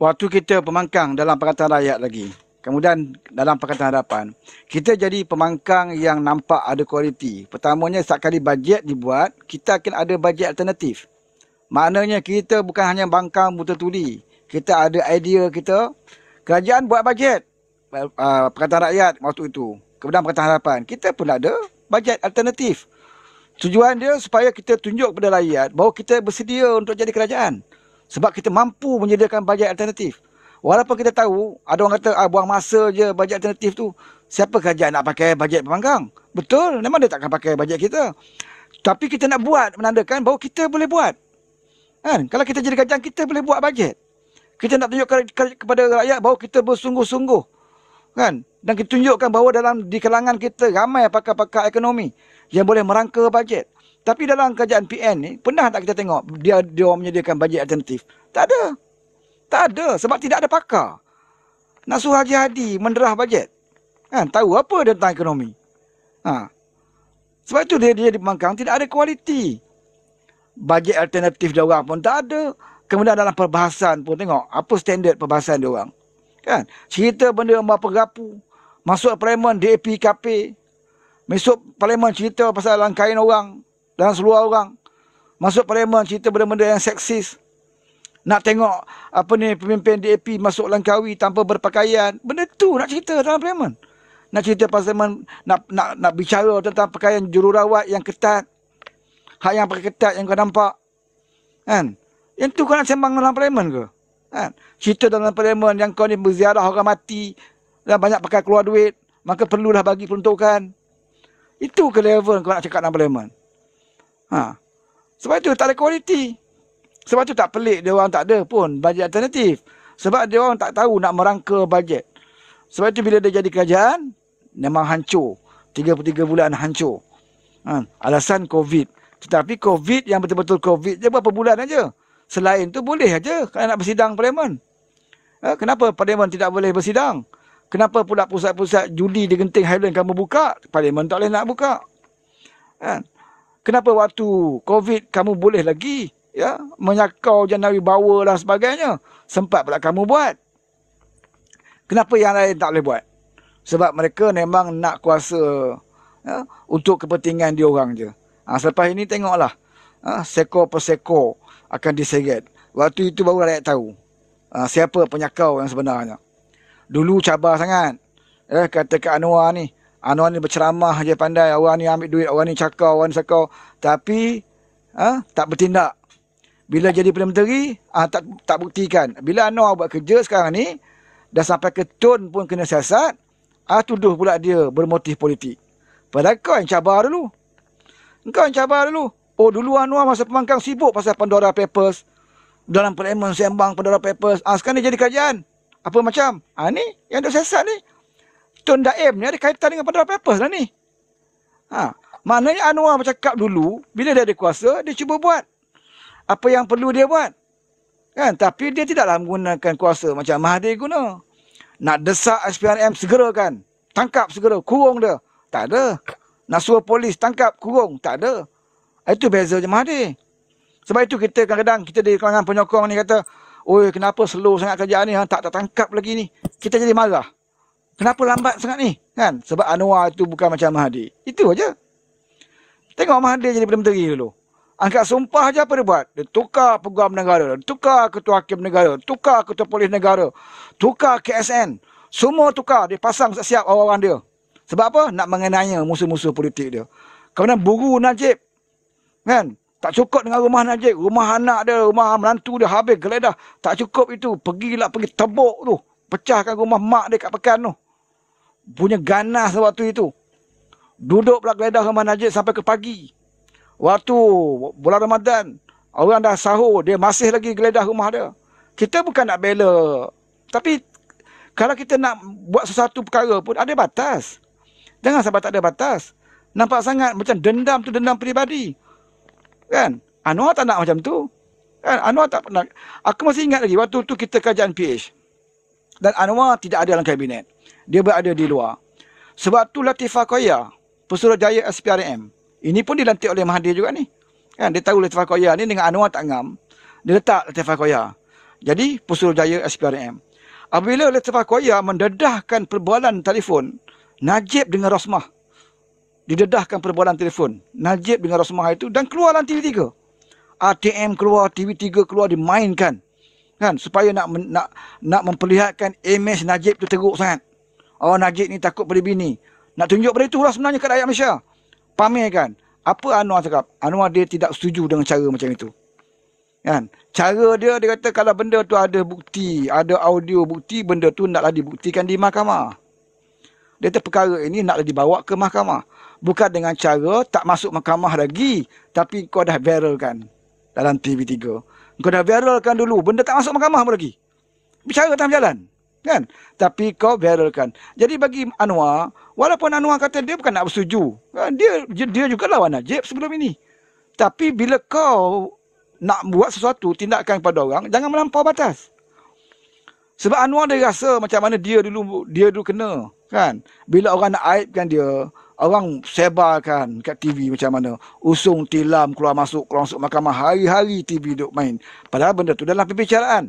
waktu kita pemangkang dalam perkataan rakyat lagi. Kemudian dalam perkataan hadapan, kita jadi pemangkang yang nampak ada kualiti. Pertamanya, setiap kali bajet dibuat, kita akan ada bajet alternatif. Maknanya kita bukan hanya bangkang buta tuli. Kita ada idea kita. Kerajaan buat bajet. Uh, perkataan rakyat waktu itu. Kemudian perkataan hadapan, kita pun ada bajet alternatif. Tujuan dia supaya kita tunjuk kepada rakyat bahawa kita bersedia untuk jadi kerajaan. Sebab kita mampu menyediakan bajet alternatif. Walaupun kita tahu, ada orang kata, ah, buang masa je bajet alternatif tu. Siapa kerajaan nak pakai bajet pemanggang? Betul, memang dia takkan pakai bajet kita. Tapi kita nak buat, menandakan bahawa kita boleh buat. Kan? Kalau kita jadi kerajaan, kita boleh buat bajet. Kita nak tunjukkan kepada rakyat bahawa kita bersungguh-sungguh. Kan? Dan kita tunjukkan bahawa dalam di kalangan kita, ramai pakar-pakar ekonomi yang boleh merangka bajet. Tapi dalam kerajaan PN ni, pernah tak kita tengok dia dia menyediakan bajet alternatif? Tak ada. Tak ada sebab tidak ada pakar. Nasuh Haji Hadi menderah bajet. Kan, tahu apa dia tentang ekonomi. Ha. Sebab itu dia dia di tidak ada kualiti. Bajet alternatif dia orang pun tak ada. Kemudian dalam perbahasan pun tengok apa standard perbahasan dia orang. Kan? Cerita benda berapa rapu. Masuk parlimen DAP KP. Masuk parlimen cerita pasal langkain orang dan seluar orang. Masuk parlimen cerita benda-benda yang seksis. Nak tengok apa ni pemimpin DAP masuk Langkawi tanpa berpakaian. Benda tu nak cerita dalam parlimen. Nak cerita parlimen nak nak nak bicara tentang pakaian jururawat yang ketat. Hak yang pakai ketat yang kau nampak. Kan? Yang tu kau nak sembang dalam parlimen ke? Kan? Cerita dalam parlimen yang kau ni berziarah orang mati dan banyak pakai keluar duit, maka perlulah bagi peruntukan. Itu ke level kau nak cakap dalam parlimen? Ha. Sebab itu tak ada kualiti. Sebab itu tak pelik dia orang tak ada pun bajet alternatif. Sebab dia orang tak tahu nak merangka bajet. Sebab itu bila dia jadi kerajaan, memang hancur. 33 bulan hancur. Ha. Alasan COVID. Tetapi COVID yang betul-betul COVID je berapa bulan aja. Selain tu boleh aja kalau nak bersidang parlimen. Ha. Kenapa parlimen tidak boleh bersidang? Kenapa pula pusat-pusat judi di Genting Highland kamu buka? Parlimen tak boleh nak buka. Ha kenapa waktu COVID kamu boleh lagi ya menyakau janari bawa dan lah sebagainya. Sempat pula kamu buat. Kenapa yang lain tak boleh buat? Sebab mereka memang nak kuasa ya, untuk kepentingan dia orang je. Ha, selepas ini tengoklah. Ha, seko per seko akan diseret. Waktu itu baru rakyat tahu. Ha, siapa penyakau yang sebenarnya. Dulu cabar sangat. Eh, kata Kak Anwar ni. Anu ni berceramah je pandai. Orang ni ambil duit. Orang ni cakap. Orang ni cakap. Tapi ha, tak bertindak. Bila jadi Perdana Menteri, ha, tak, tak buktikan. Bila Anwar buat kerja sekarang ni, dah sampai ke tun pun kena siasat, ha, tuduh pula dia bermotif politik. Padahal kau yang cabar dulu. Kau yang cabar dulu. Oh, dulu Anwar masa pemangkang sibuk pasal Pandora Papers. Dalam parlimen sembang Pandora Papers. Ha, sekarang ni jadi kerajaan. Apa macam? Ha, ni yang dah siasat ni. Tun Daim ni ada kaitan dengan Pandora Papers lah ni. Ha. Maknanya Anwar bercakap dulu, bila dia ada kuasa, dia cuba buat. Apa yang perlu dia buat. Kan? Tapi dia tidaklah menggunakan kuasa macam Mahathir guna. Nak desak SPRM segera kan? Tangkap segera, kurung dia. Tak ada. Nak suruh polis tangkap, kurung. Tak ada. Itu beza je Mahathir. Sebab itu kita kadang-kadang, kita di kalangan penyokong ni kata, Oi, kenapa slow sangat kerjaan ni? Ha? Tak tertangkap lagi ni. Kita jadi marah kenapa lambat sangat ni kan sebab Anwar itu bukan macam Mahdi itu aja tengok Mahdi jadi Perdana Menteri dulu angkat sumpah aja apa dia buat dia tukar peguam negara dia tukar ketua hakim negara tukar ketua polis negara tukar KSN semua tukar dia pasang siap-siap orang-orang dia sebab apa nak mengenanya musuh-musuh politik dia Kemudian buru Najib kan tak cukup dengan rumah Najib rumah anak dia rumah menantu dia habis geledah tak cukup itu pergilah pergi tebuk tu pecahkan rumah mak dia kat pekan tu punya ganas waktu itu. Duduk pula geledah rumah Najib sampai ke pagi. Waktu bulan Ramadan, orang dah sahur, dia masih lagi geledah rumah dia. Kita bukan nak bela. Tapi kalau kita nak buat sesuatu perkara pun, ada batas. Jangan sampai tak ada batas. Nampak sangat macam dendam tu dendam peribadi. Kan? Anwar tak nak macam tu. Kan? Anwar tak nak Aku masih ingat lagi waktu tu kita kerajaan PH. Dan Anwar tidak ada dalam kabinet dia berada di luar. Sebab tu Latifah Koya, pesuruh jaya SPRM, ini pun dilantik oleh Mahathir juga ni. Kan, dia tahu Latifah Koya ni dengan Anwar tak ngam, dia letak Latifah Koya. Jadi, pesuruh jaya SPRM. Apabila Latifah Koya mendedahkan perbualan telefon, Najib dengan Rosmah. Didedahkan perbualan telefon. Najib dengan Rosmah itu dan keluar dalam TV3. ATM keluar, TV3 keluar, dimainkan. Kan, supaya nak nak nak memperlihatkan image Najib tu teruk sangat. Orang Najib ni takut pada bini. Nak tunjuk pada itulah sebenarnya kat rakyat Malaysia. Pamerkan. Apa Anwar cakap? Anwar dia tidak setuju dengan cara macam itu. Kan? Cara dia, dia kata kalau benda tu ada bukti, ada audio bukti, benda tu naklah dibuktikan di mahkamah. Dia kata perkara ini naklah dibawa ke mahkamah. Bukan dengan cara tak masuk mahkamah lagi, tapi kau dah viral kan dalam TV3. Kau dah viralkan dulu, benda tak masuk mahkamah pun lagi. Bicara tak jalan kan tapi kau viralkan jadi bagi Anwar walaupun Anwar kata dia bukan nak bersetuju kan? dia dia juga lawan Najib sebelum ini tapi bila kau nak buat sesuatu tindakan kepada orang jangan melampau batas sebab Anwar dia rasa macam mana dia dulu dia dulu kena kan bila orang nak aibkan dia orang sebarkan kat TV macam mana usung tilam keluar masuk keluar masuk mahkamah hari-hari TV duk main padahal benda tu dalam perbincangan.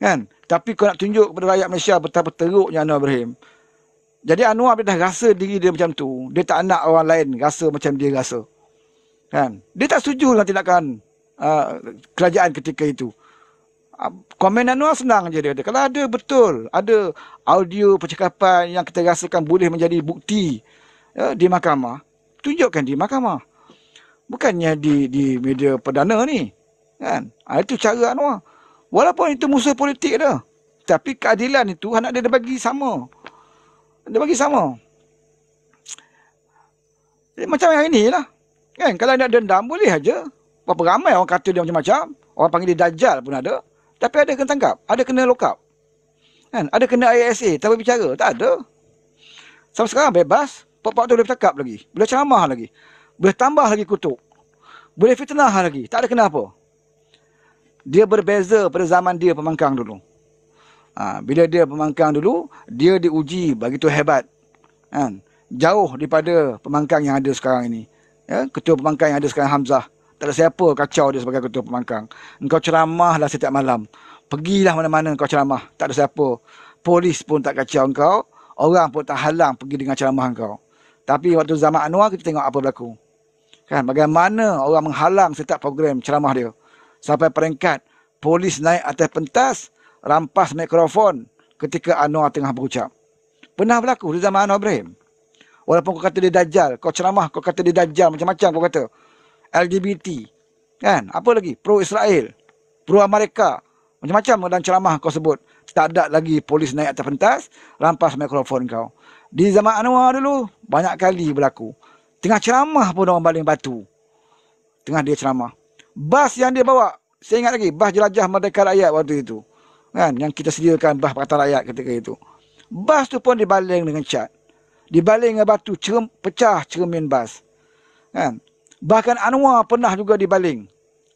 Kan? Tapi kau nak tunjuk kepada rakyat Malaysia betapa teruknya Anwar Ibrahim. Jadi Anwar bila dah rasa diri dia macam tu, dia tak nak orang lain rasa macam dia rasa. Kan? Dia tak setuju dengan lah tindakan uh, kerajaan ketika itu. Ah, komen Anwar senang je dia kata. Kalau ada betul, ada audio percakapan yang kita rasakan boleh menjadi bukti uh, di mahkamah, tunjukkan di mahkamah. Bukannya di di media perdana ni. Kan? Ha, itu cara Anwar. Walaupun itu musuh politik dia. Tapi keadilan itu anak dia dia bagi sama. Dia bagi sama. Jadi, eh, macam yang ini lah. Kan? Kalau nak dendam boleh aja. Berapa ramai orang kata dia macam-macam. Orang panggil dia dajjal pun ada. Tapi ada kena tangkap. Ada kena lokap. Kan? Ada kena ISA. Tak berbicara. Tak ada. Sampai sekarang bebas. Pak-pak tu boleh bercakap lagi. Boleh ceramah lagi. Boleh tambah lagi kutuk. Boleh fitnah lagi. Tak ada kena apa dia berbeza pada zaman dia pemangkang dulu. Ha, bila dia pemangkang dulu, dia diuji begitu hebat. Kan? Jauh daripada pemangkang yang ada sekarang ini. Ya? Ketua pemangkang yang ada sekarang Hamzah. Tak ada siapa kacau dia sebagai ketua pemangkang. Engkau ceramahlah setiap malam. Pergilah mana-mana engkau ceramah. Tak ada siapa. Polis pun tak kacau engkau. Orang pun tak halang pergi dengan ceramah engkau. Tapi waktu zaman Anwar kita tengok apa berlaku. Kan? Bagaimana orang menghalang setiap program ceramah dia sampai peringkat polis naik atas pentas rampas mikrofon ketika Anwar tengah berucap. Pernah berlaku di zaman Anwar Ibrahim. Walaupun kau kata dia dajal, kau ceramah, kau kata dia dajal macam-macam kau kata. LGBT. Kan? Apa lagi? Pro Israel, pro Amerika. Macam-macam dalam ceramah kau sebut. Tak ada lagi polis naik atas pentas rampas mikrofon kau. Di zaman Anwar dulu banyak kali berlaku. Tengah ceramah pun orang baling batu. Tengah dia ceramah bas yang dia bawa. Saya ingat lagi, bas jelajah merdeka rakyat waktu itu. Kan, yang kita sediakan bas pakatan rakyat ketika itu. Bas tu pun dibaling dengan cat. Dibaling dengan batu, cerm, pecah cermin bas. Kan? Bahkan Anwar pernah juga dibaling.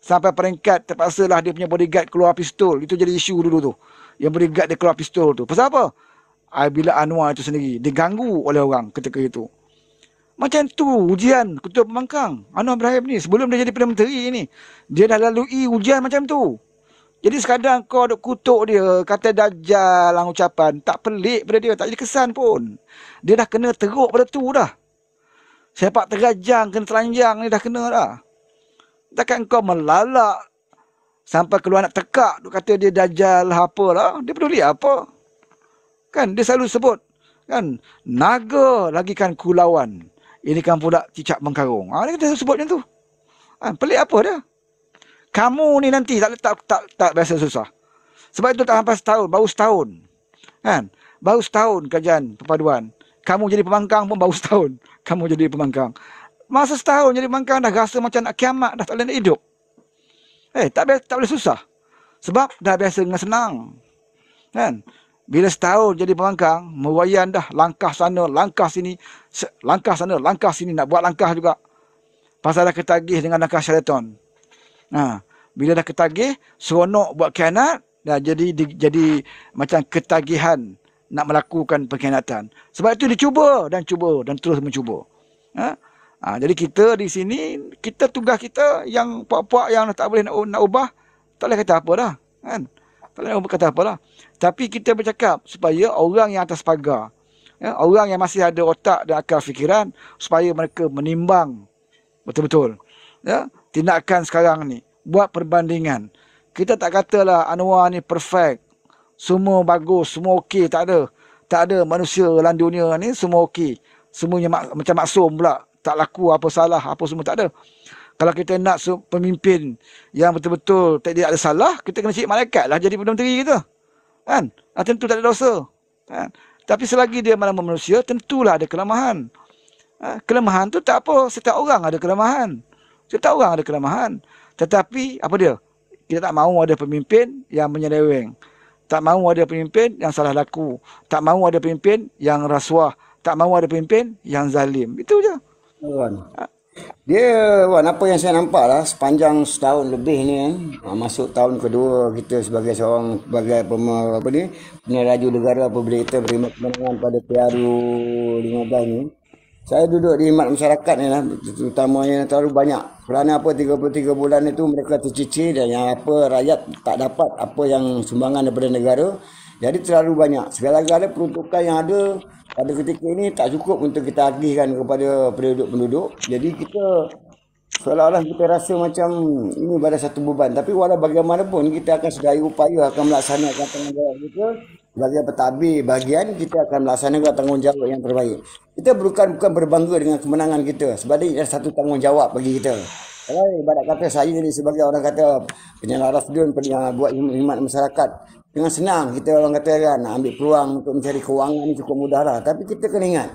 Sampai peringkat terpaksalah dia punya bodyguard keluar pistol. Itu jadi isu dulu tu. Yang bodyguard dia keluar pistol tu. Pasal apa? Bila Anwar itu sendiri diganggu oleh orang ketika itu. Macam tu ujian ketua pembangkang Anwar Ibrahim ni sebelum dia jadi Perdana Menteri ni Dia dah lalui ujian macam tu Jadi sekadang kau duk kutuk dia Kata dajal lang ucapan Tak pelik pada dia, tak jadi kesan pun Dia dah kena teruk pada tu dah Sepak terajang kena telanjang ni dah kena dah Takkan kau melalak Sampai keluar nak tekak Duk kata dia dajal apa lah Dia peduli apa Kan dia selalu sebut kan naga lagi kan kulawan ini kan pula cicak mengkarung. Ha, ah, dia kata sebut macam tu. Ha, pelik apa dia? Kamu ni nanti tak, tak, tak, tak biasa susah. Sebab itu tak sampai setahun. Baru setahun. Kan? Baru setahun kajian perpaduan. Kamu jadi pemangkang pun baru setahun. Kamu jadi pemangkang. Masa setahun jadi pemangkang dah rasa macam nak kiamat. Dah tak boleh nak hidup. Eh, tak, tak boleh susah. Sebab dah biasa dengan senang. Kan? Bila setahun jadi pelangkang, merayan dah langkah sana, langkah sini, langkah sana, langkah sini, nak buat langkah juga. Pasal dah ketagih dengan langkah syaitan. Ha. Bila dah ketagih, seronok buat kianat, dah jadi di, jadi macam ketagihan nak melakukan pengkhianatan. Sebab itu dicuba dan cuba dan terus mencuba. Ha? Ha, jadi kita di sini, kita tugas kita yang puak-puak yang tak boleh nak, nak ubah, tak boleh kata apa dah. Kan? Tak boleh kata apa lah. Tapi kita bercakap supaya orang yang atas pagar, ya, orang yang masih ada otak dan akal fikiran, supaya mereka menimbang betul-betul ya, tindakan sekarang ni. Buat perbandingan. Kita tak katalah Anwar ni perfect. Semua bagus, semua okey, tak ada. Tak ada manusia dalam dunia ni semua okey. Semuanya mak, macam maksum pula. Tak laku apa salah, apa semua tak ada. Kalau kita nak pemimpin yang betul-betul tak ada salah, kita kena cari malaikat lah jadi Perdana Menteri kita. Kan? Nah, tentu tak ada dosa. Kan? Tapi selagi dia malam manusia, tentulah ada kelemahan. Ha? Kelemahan tu tak apa. Setiap orang ada kelemahan. Setiap orang ada kelemahan. Tetapi, apa dia? Kita tak mahu ada pemimpin yang menyeleweng. Tak mahu ada pemimpin yang salah laku. Tak mahu ada pemimpin yang rasuah. Tak mahu ada pemimpin yang zalim. Itu je. Ha? Dia Wan apa yang saya nampak lah sepanjang setahun lebih ni eh, ha, masuk tahun kedua kita sebagai seorang sebagai pemer, apa ni peneraju negara pemerintah berima kemenangan pada PRU 15 ni saya duduk di imat masyarakat ni lah terutamanya terlalu banyak kerana apa 33 bulan itu mereka tercicir dan yang apa rakyat tak dapat apa yang sumbangan daripada negara jadi terlalu banyak segala galanya peruntukan yang ada pada ketika ini tak cukup untuk kita agihkan kepada penduduk-penduduk. Jadi kita seolah-olah kita rasa macam ini pada satu beban. Tapi walaupun bagaimanapun kita akan sedaya upaya akan melaksanakan tanggungjawab kita sebagai petabi, bagian kita akan melaksanakan tanggungjawab yang terbaik. Kita bukan bukan berbangga dengan kemenangan kita. Sebenarnya satu tanggungjawab bagi kita. Kalau ibarat kata saya ini sebagai orang kata penyelaras dun yang buat imat masyarakat dengan senang kita orang kata kan nak ambil peluang untuk mencari kewangan ni cukup mudah lah tapi kita kena ingat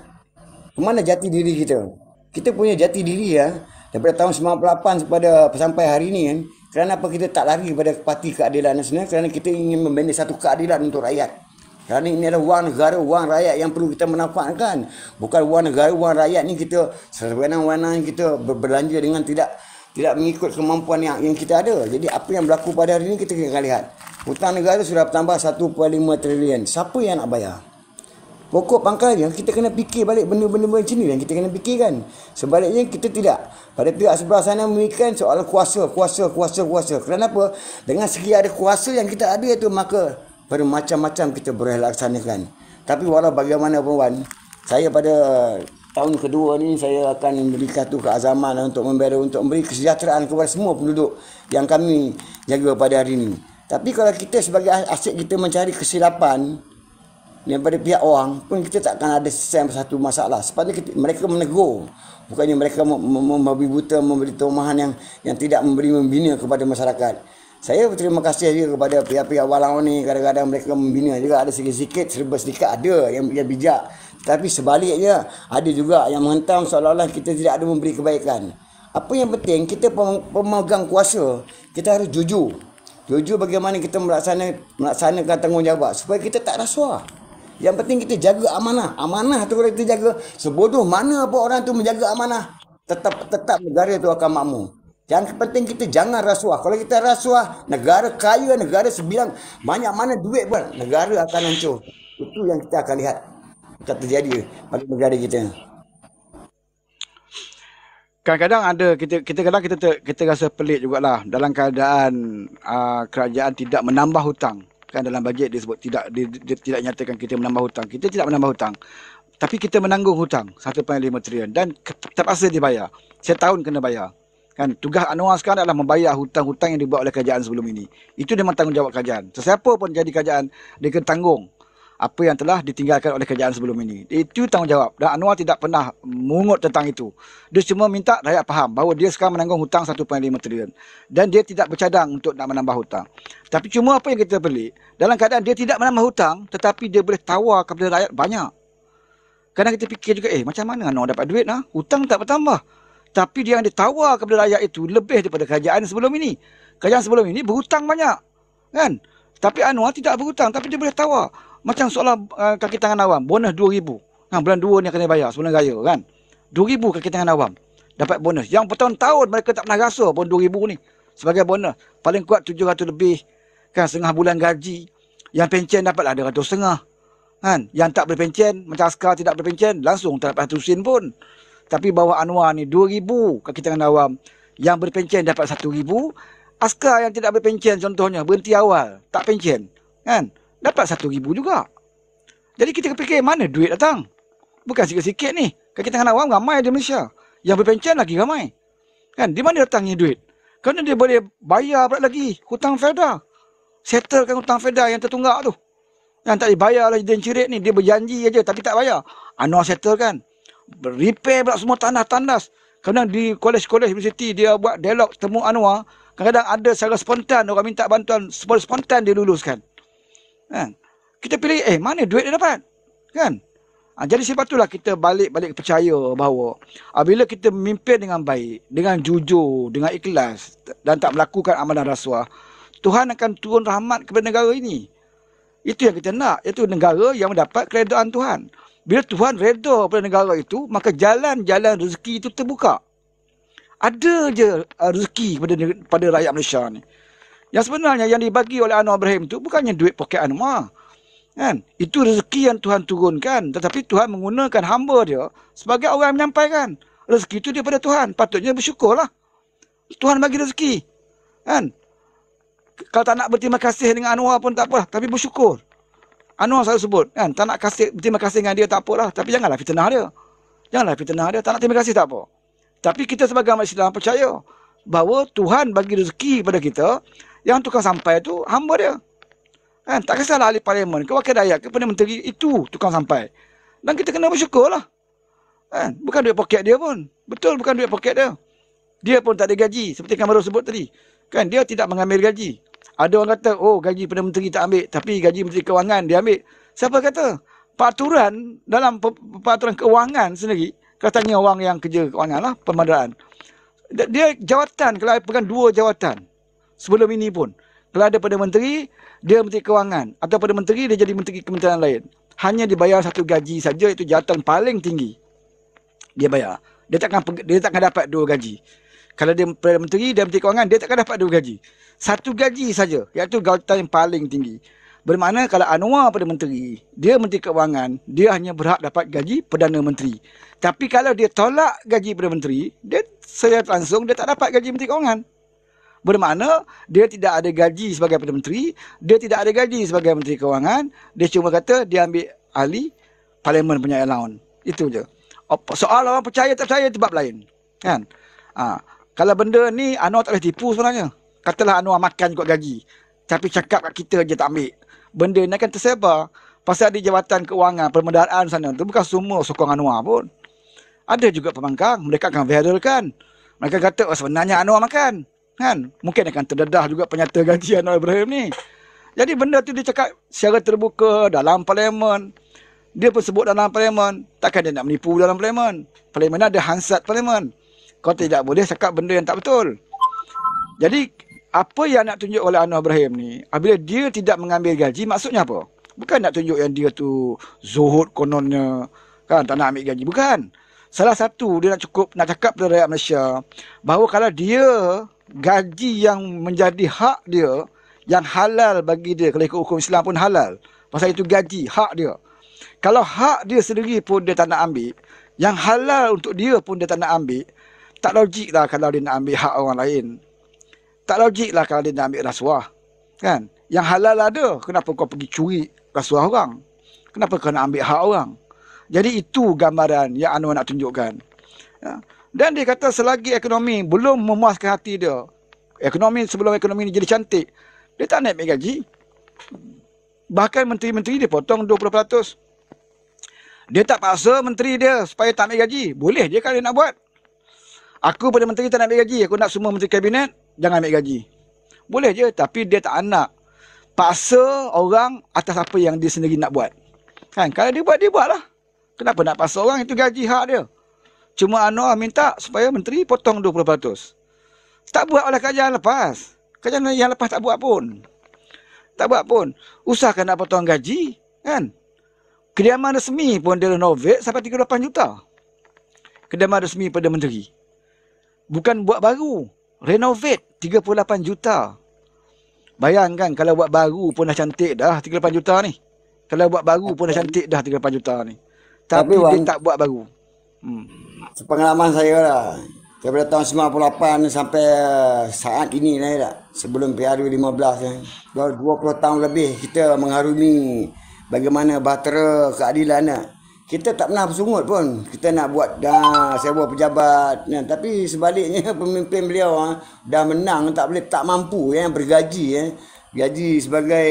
mana jati diri kita kita punya jati diri ya daripada tahun 98 sampai sampai hari ni kan kerana apa kita tak lari pada parti keadilan nasional kerana kita ingin membina satu keadilan untuk rakyat kerana ini adalah wang negara, wang rakyat yang perlu kita menafakkan. Bukan wang negara, wang rakyat ni kita sewenang-wenang kita berbelanja dengan tidak tidak mengikut kemampuan yang yang kita ada. Jadi apa yang berlaku pada hari ini kita kena lihat. Hutang negara sudah bertambah 1.5 trilion. Siapa yang nak bayar? Pokok pangkalnya kita kena fikir balik benda-benda macam ni yang kita kena fikirkan. Sebaliknya kita tidak. Pada pihak sebelah sana memberikan soal kuasa, kuasa, kuasa, kuasa. Kenapa? Dengan segi ada kuasa yang kita ada itu maka pada macam-macam kita boleh laksanakan. Tapi walau bagaimana pun Wan, saya pada eh, tahun kedua ni saya akan memberi satu keazaman lah untuk memberi untuk memberi kesejahteraan kepada semua penduduk yang kami jaga pada hari ini. Tapi kalau kita sebagai aset kita mencari kesilapan daripada pihak orang pun kita takkan ada sesuai satu masalah. Sepatutnya kita, mereka menegur. Bukannya mereka membabi buta memberi tomahan yang yang tidak memberi membina kepada masyarakat. Saya berterima kasih juga kepada pihak-pihak walau ni kadang-kadang mereka membina juga ada sikit-sikit serba sedikit ada yang, yang bijak. Tapi sebaliknya ada juga yang menghentam seolah-olah kita tidak ada memberi kebaikan. Apa yang penting kita pemegang kuasa kita harus jujur. Jujur bagaimana kita melaksana, melaksanakan tanggungjawab supaya kita tak rasuah. Yang penting kita jaga amanah. Amanah tu kalau kita jaga. Sebodoh mana apa orang tu menjaga amanah. Tetap tetap negara tu akan makmur. Yang penting kita jangan rasuah. Kalau kita rasuah, negara kaya, negara sebilang. Banyak mana duit pun, negara akan hancur. Itu yang kita akan lihat. Akan terjadi pada negara kita kadang-kadang ada kita kita kadang kita kita rasa pelik jugalah dalam keadaan uh, kerajaan tidak menambah hutang kan dalam bajet disebut tidak dia, dia tidak nyatakan kita menambah hutang kita tidak menambah hutang tapi kita menanggung hutang 1.5 triliun dan tetap terpaksa dibayar setahun kena bayar kan tugas Anwar sekarang adalah membayar hutang-hutang yang dibuat oleh kerajaan sebelum ini itu memang tanggungjawab kerajaan sesiapa pun jadi kerajaan dia kena tanggung apa yang telah ditinggalkan oleh kerajaan sebelum ini. Itu tanggungjawab dan Anwar tidak pernah mungut tentang itu. Dia cuma minta rakyat faham bahawa dia sekarang menanggung hutang 1.5 triliun dan dia tidak bercadang untuk nak menambah hutang. Tapi cuma apa yang kita beli dalam keadaan dia tidak menambah hutang tetapi dia boleh tawar kepada rakyat banyak. Kadang kita fikir juga, eh macam mana Anwar dapat duit? Nah? Ha? Hutang tak bertambah. Tapi dia yang ditawar kepada rakyat itu lebih daripada kerajaan sebelum ini. Kerajaan sebelum ini berhutang banyak. Kan? Tapi Anwar tidak berhutang. Tapi dia boleh tawar. Macam seolah uh, kaki tangan awam, bonus RM2,000. Ha, kan, bulan 2 ni kena bayar, sebulan raya kan. RM2,000 kaki tangan awam. Dapat bonus. Yang bertahun-tahun mereka tak pernah rasa pun RM2,000 ni. Sebagai bonus. Paling kuat RM700 lebih. Kan, setengah bulan gaji. Yang pencen dapat lah RM200 setengah. Kan? Yang tak berpencen, macam askar tidak berpencen, langsung tak dapat RM1,000 pun. Tapi bawah Anwar ni RM2,000 kaki tangan awam. Yang berpencen dapat RM1,000. Askar yang tidak berpencen contohnya, berhenti awal, tak pencen. Kan? dapat satu ribu juga. Jadi kita fikir mana duit datang? Bukan sikit-sikit ni. Kalau kita tengah awam ramai di Malaysia. Yang berpencen lagi ramai. Kan? Di mana datangnya duit? Kerana dia boleh bayar pula lagi hutang FEDA. Settlekan hutang felda yang tertunggak tu. Yang tak dibayar lagi dan cirit ni. Dia berjanji aja tapi tak bayar. Anwar settlekan. Repair pula semua tanah tandas Kadang di kolej-kolej universiti dia buat dialog temu Anwar. Kadang-kadang ada secara spontan orang minta bantuan. Spontan dia luluskan. Kan? Kita pilih, eh mana duit dia dapat? Kan? Ha, jadi sebab itulah kita balik-balik percaya bahawa apabila ah, kita memimpin dengan baik, dengan jujur, dengan ikhlas dan tak melakukan amalan rasuah, Tuhan akan turun rahmat kepada negara ini. Itu yang kita nak. Itu negara yang mendapat keredaan Tuhan. Bila Tuhan reda pada negara itu, maka jalan-jalan rezeki itu terbuka. Ada je ah, rezeki pada, pada rakyat Malaysia ni. Yang sebenarnya yang dibagi oleh Anwar Ibrahim itu bukannya duit poket Anwar. Kan? Itu rezeki yang Tuhan turunkan. Tetapi Tuhan menggunakan hamba dia sebagai orang yang menyampaikan. Rezeki itu daripada Tuhan. Patutnya bersyukurlah. Tuhan bagi rezeki. Kan? Kalau tak nak berterima kasih dengan Anwar pun tak apalah. Tapi bersyukur. Anwar selalu sebut. Kan? Tak nak kasih, berterima kasih dengan dia tak apalah. Tapi janganlah fitnah dia. Janganlah fitnah dia. Tak nak terima kasih tak apa. Tapi kita sebagai umat Islam percaya bahawa Tuhan bagi rezeki kepada kita yang tukang sampai tu hamba dia. Kan? Tak kisahlah ahli parlimen ke wakil rakyat ke perdana menteri itu tukang sampai. Dan kita kena bersyukur lah. Kan? Bukan duit poket dia pun. Betul bukan duit poket dia. Dia pun tak ada gaji seperti yang baru sebut tadi. Kan? Dia tidak mengambil gaji. Ada orang kata, oh gaji Perdana Menteri tak ambil. Tapi gaji Menteri Kewangan dia ambil. Siapa kata? Peraturan dalam peraturan kewangan sendiri. Katanya orang yang kerja kewangan lah, pemandaran. Dia jawatan, kalau pegang dua jawatan sebelum ini pun. Kalau ada pada menteri, dia menteri kewangan. Atau pada menteri, dia jadi menteri kementerian lain. Hanya dibayar satu gaji saja, itu jawatan paling tinggi. Dia bayar. Dia takkan dia takkan dapat dua gaji. Kalau dia pada menteri, dia menteri kewangan, dia takkan dapat dua gaji. Satu gaji saja, iaitu jawatan yang paling tinggi. Bermakna kalau Anwar pada menteri, dia menteri kewangan, dia hanya berhak dapat gaji Perdana Menteri. Tapi kalau dia tolak gaji Perdana Menteri, dia saya langsung dia tak dapat gaji menteri kewangan. Bermakna dia tidak ada gaji sebagai Perdana Menteri, dia tidak ada gaji sebagai Menteri Kewangan, dia cuma kata dia ambil ahli parlimen punya allowance. Itu je. Soal orang percaya tak percaya sebab lain. Kan? Ha. Kalau benda ni Anwar tak boleh tipu sebenarnya. Katalah Anwar makan juga gaji. Tapi cakap kat kita je tak ambil. Benda ni kan tersebar. Pasal di jawatan keuangan, permedaan sana itu bukan semua sokong Anwar pun. Ada juga pemangkang, Mereka akan viral Mereka kata oh, sebenarnya Anwar makan kan mungkin akan terdedah juga penyata gaji Anwar Ibrahim ni jadi benda tu dia cakap secara terbuka dalam parlimen dia pun sebut dalam parlimen takkan dia nak menipu dalam parlimen parlimen ada hansat parlimen kau tidak boleh cakap benda yang tak betul jadi apa yang nak tunjuk oleh Anwar Ibrahim ni apabila dia tidak mengambil gaji maksudnya apa bukan nak tunjuk yang dia tu zuhud kononnya kan tak nak ambil gaji bukan Salah satu dia nak cukup nak cakap kepada rakyat Malaysia bahawa kalau dia gaji yang menjadi hak dia yang halal bagi dia kalau ikut hukum Islam pun halal pasal itu gaji hak dia kalau hak dia sendiri pun dia tak nak ambil yang halal untuk dia pun dia tak nak ambil tak logik lah kalau dia nak ambil hak orang lain tak logik lah kalau dia nak ambil rasuah kan yang halal ada kenapa kau pergi curi rasuah orang kenapa kau nak ambil hak orang jadi itu gambaran yang Anwar nak tunjukkan ya. Dan dia kata selagi ekonomi belum memuaskan hati dia. Ekonomi sebelum ekonomi ni jadi cantik. Dia tak naik gaji. Bahkan menteri-menteri dia potong 20%. Dia tak paksa menteri dia supaya tak ambil gaji. Boleh dia kalau dia nak buat. Aku pada menteri tak nak ambil gaji. Aku nak semua menteri kabinet jangan ambil gaji. Boleh je tapi dia tak nak paksa orang atas apa yang dia sendiri nak buat. Kan? Kalau dia buat, dia buatlah. Kenapa nak paksa orang? Itu gaji hak dia. Cuma Anwar minta supaya menteri potong 20%. Tak buat oleh kerajaan lepas. Kerajaan yang lepas tak buat pun. Tak buat pun. Usahkan nak potong gaji. Kan? Kediaman resmi pun dia renovate sampai 38 juta. Kediaman resmi pada menteri. Bukan buat baru. Renovate 38 juta. Bayangkan kalau buat baru pun dah cantik dah 38 juta ni. Kalau buat baru pun dah cantik dah 38 juta ni. Tapi, Tapi dia wang... tak buat baru. Hmm sepengalaman saya lah daripada tahun 98 sampai eh, saat ini lah tak sebelum PRU 15 dah 20 tahun lebih kita mengharumi bagaimana bahtera keadilan lah kita tak pernah bersungut pun kita nak buat dah sewa pejabat nah, tapi sebaliknya pemimpin beliau ha, dah menang tak boleh tak mampu ya bergaji ya gaji sebagai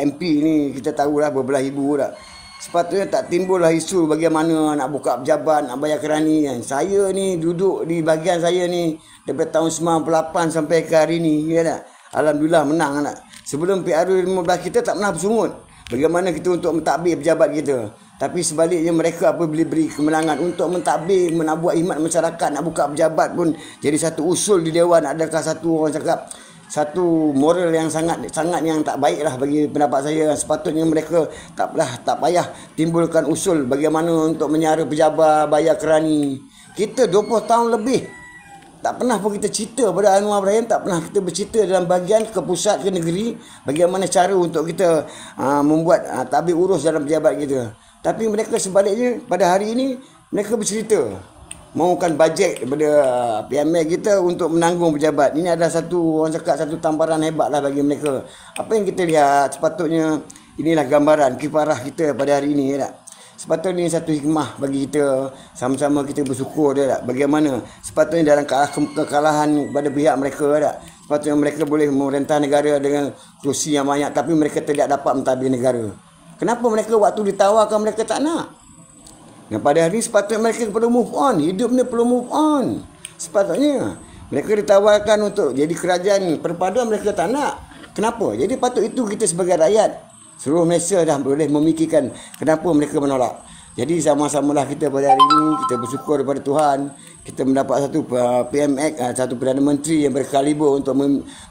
MP ni kita tahulah berbelah ibu dah sepatutnya tak timbul lah isu bagaimana nak buka pejabat, nak bayar kerani kan. Saya ni duduk di bahagian saya ni daripada tahun 98 sampai ke hari ni. Ya tak? Alhamdulillah menang anak. Ya Sebelum PRU 15 kita tak pernah bersungut. Bagaimana kita untuk mentadbir pejabat kita. Tapi sebaliknya mereka apa beli beri kemenangan untuk mentadbir, menabuh iman masyarakat, nak buka pejabat pun jadi satu usul di Dewan. Adakah satu orang cakap, satu moral yang sangat sangat yang tak baiklah bagi pendapat saya sepatutnya mereka tak taklah tak payah timbulkan usul bagaimana untuk menyara pejabat bayar kerani kita 20 tahun lebih tak pernah pun kita cerita pada Anwar Ibrahim tak pernah kita bercerita dalam bahagian ke pusat ke negeri bagaimana cara untuk kita aa, ah, membuat aa, ah, urus dalam pejabat kita tapi mereka sebaliknya pada hari ini mereka bercerita mahukan bajet daripada uh, PML kita untuk menanggung pejabat. Ini adalah satu orang cakap satu tamparan hebatlah bagi mereka. Apa yang kita lihat sepatutnya inilah gambaran kifarah kita pada hari ini ya Sepatutnya ini satu hikmah bagi kita sama-sama kita bersyukur dia ya tak? bagaimana sepatutnya dalam ke- kekalahan pada pihak mereka ya tak? sepatutnya mereka boleh memerintah negara dengan kerusi yang banyak tapi mereka tidak dapat mentadbir negara kenapa mereka waktu ditawarkan mereka tak nak dan pada hari ini sepatutnya mereka perlu move on. Hidup ni perlu move on. Sepatutnya. Mereka ditawarkan untuk jadi kerajaan ni. Perpaduan mereka tak nak. Kenapa? Jadi patut itu kita sebagai rakyat. Seluruh Malaysia dah boleh memikirkan kenapa mereka menolak. Jadi sama-samalah kita pada hari ini kita bersyukur kepada Tuhan kita mendapat satu uh, PMX uh, satu perdana menteri yang berkaliber untuk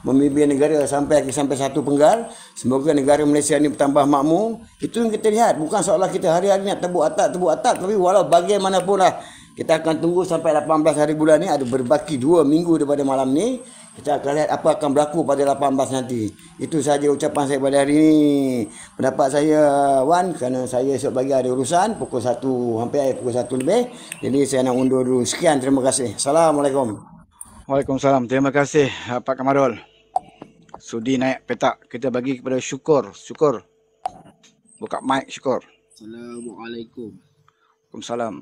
memimpin negara sampai sampai satu penggal. Semoga negara Malaysia ini bertambah makmur. Itu yang kita lihat. Bukan seolah kita hari-hari nak tebuk atak tebuk atak tapi walau bagaimanapun lah kita akan tunggu sampai 18 hari bulan ni ada berbaki 2 minggu daripada malam ni kita akan lihat apa akan berlaku pada 18 nanti. Itu sahaja ucapan saya pada hari ini. Pendapat saya, Wan, kerana saya esok pagi ada urusan. Pukul 1, hampir pukul 1 lebih. Jadi saya nak undur dulu. Sekian, terima kasih. Assalamualaikum. Waalaikumsalam. Terima kasih, Pak Kamarul. Sudi naik petak. Kita bagi kepada syukur. Syukur. Buka mic, syukur. Assalamualaikum. Waalaikumsalam.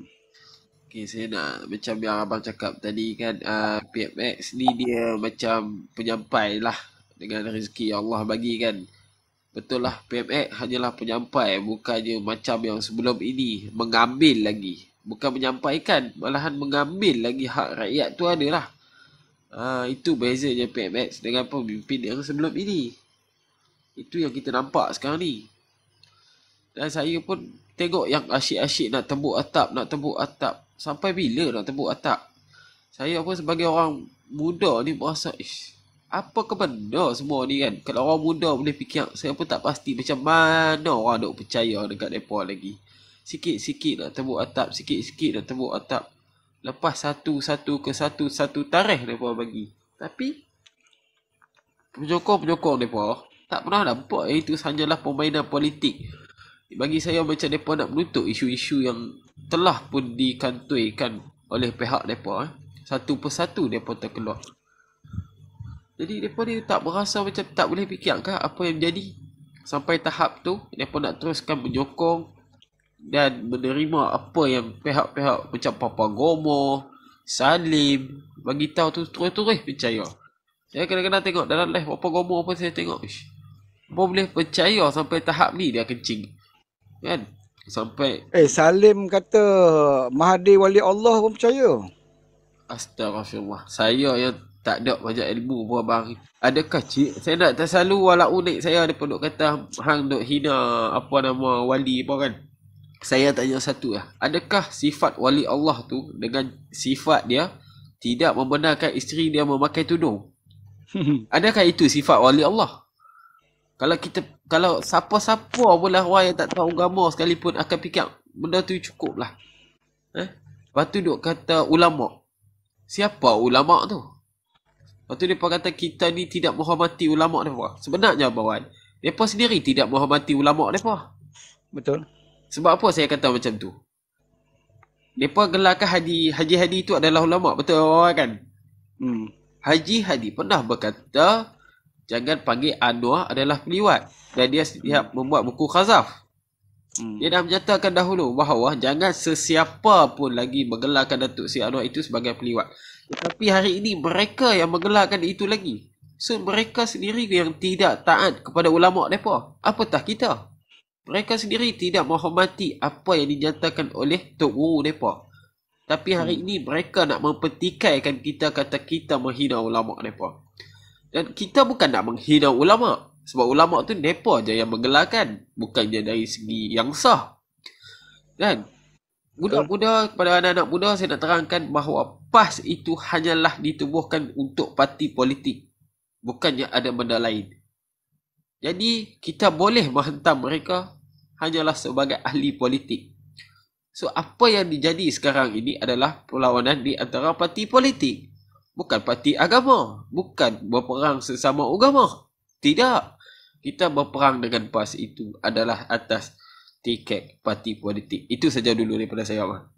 Okay, saya nak macam yang abang cakap tadi kan uh, ah, PMX ni dia macam penyampai lah dengan rezeki yang Allah bagi kan Betul lah PMX hanyalah penyampai bukannya macam yang sebelum ini mengambil lagi Bukan menyampaikan malahan mengambil lagi hak rakyat tu adalah uh, ah, Itu bezanya PMX dengan pemimpin yang sebelum ini Itu yang kita nampak sekarang ni dan saya pun tengok yang asyik-asyik nak tembuk atap, nak tembuk atap. Sampai bila nak tepuk atap Saya pun sebagai orang muda ni berasa Ish, apa ke benda semua ni kan Kalau orang muda boleh fikir Saya pun tak pasti macam mana orang duk percaya dekat mereka lagi Sikit-sikit nak tebuk atap Sikit-sikit nak tebuk atap Lepas satu-satu ke satu-satu tarikh mereka bagi Tapi Penyokong-penyokong mereka Tak pernah nampak itu sanjalah permainan politik bagi saya macam mereka nak menutup isu-isu yang telah pun dikantuikan oleh pihak mereka eh. satu persatu mereka terkeluar jadi mereka ni tak berasa macam tak boleh fikirkah apa yang jadi sampai tahap tu mereka nak teruskan menyokong dan menerima apa yang pihak-pihak macam Papa Gomo, Salim, bagi tahu tu terus-terus percaya. Saya kadang-kadang tengok dalam live Papa Gomo apa saya tengok. Ish. Apa boleh percaya sampai tahap ni dia kencing. Kan? Sampai Eh Salim kata Mahathir wali Allah pun percaya. Astagfirullah. Saya yang tak ada banyak ilmu buah bari. Adakah cik? Saya nak tersalu walau unik saya ada pun kata hang duk hina apa nama wali apa kan. Saya tanya satu lah. Adakah sifat wali Allah tu dengan sifat dia tidak membenarkan isteri dia memakai tudung? Adakah itu sifat wali Allah? Kalau kita kalau siapa-siapa pun lah yang tak tahu agama sekalipun akan fikir benda tu cukup lah. Eh? Lepas tu duk kata ulama. Siapa ulama tu? Lepas tu depa kata kita ni tidak menghormati ulama depa. Sebenarnya bawan, Depa sendiri tidak menghormati ulama depa. Betul. Sebab apa saya kata macam tu? Depa gelarkan haji haji-haji itu adalah ulama, betul kan? Hmm. Haji Hadi pernah berkata jangan panggil Anwar adalah peliwat dan dia setiap hmm. membuat buku khazaf. Hmm. Dia dah menyatakan dahulu bahawa jangan sesiapa pun lagi menggelarkan Datuk si Anwar itu sebagai peliwat. Tetapi hari ini mereka yang menggelarkan itu lagi. So mereka sendiri yang tidak taat kepada ulama mereka. Apatah kita. Mereka sendiri tidak menghormati apa yang dinyatakan oleh Tok Guru mereka. Tapi hari hmm. ini mereka nak mempertikaikan kita kata kita menghina ulama mereka. Dan kita bukan nak menghina ulama. Sebab ulama tu depa aja yang menggelarkan, bukan dia dari segi yang sah. Kan? Budak-budak kepada anak-anak muda saya nak terangkan bahawa PAS itu hanyalah ditubuhkan untuk parti politik. Bukannya ada benda lain. Jadi kita boleh menghentam mereka hanyalah sebagai ahli politik. So apa yang dijadi sekarang ini adalah perlawanan di antara parti politik bukan parti agama, bukan berperang sesama agama. Tidak. Kita berperang dengan PAS itu adalah atas tiket parti politik. Itu saja dulu daripada saya. Abang.